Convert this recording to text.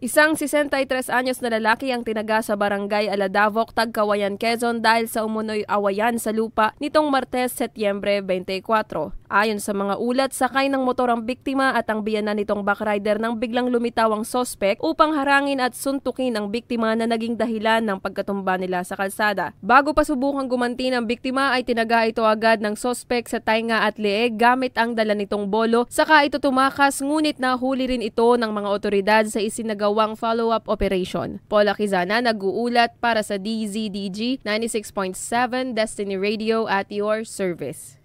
Isang 63 anyos na lalaki ang tinaga sa barangay Aladavoc, Tagkawayan, Quezon dahil sa umunoy awayan sa lupa nitong Martes, Setyembre 24. Ayon sa mga ulat, sakay ng motor ang biktima at ang biyanan nitong backrider nang biglang lumitaw ang sospek upang harangin at suntukin ang biktima na naging dahilan ng pagkatumba nila sa kalsada. Bago pa subukang gumanti ng biktima ay tinaga ito agad ng sospek sa tainga at leeg gamit ang dala nitong bolo saka ito tumakas ngunit nahuli rin ito ng mga otoridad sa isinagawang follow-up operation. Paula Kizana nag-uulat para sa DZDG 96.7 Destiny Radio at your service.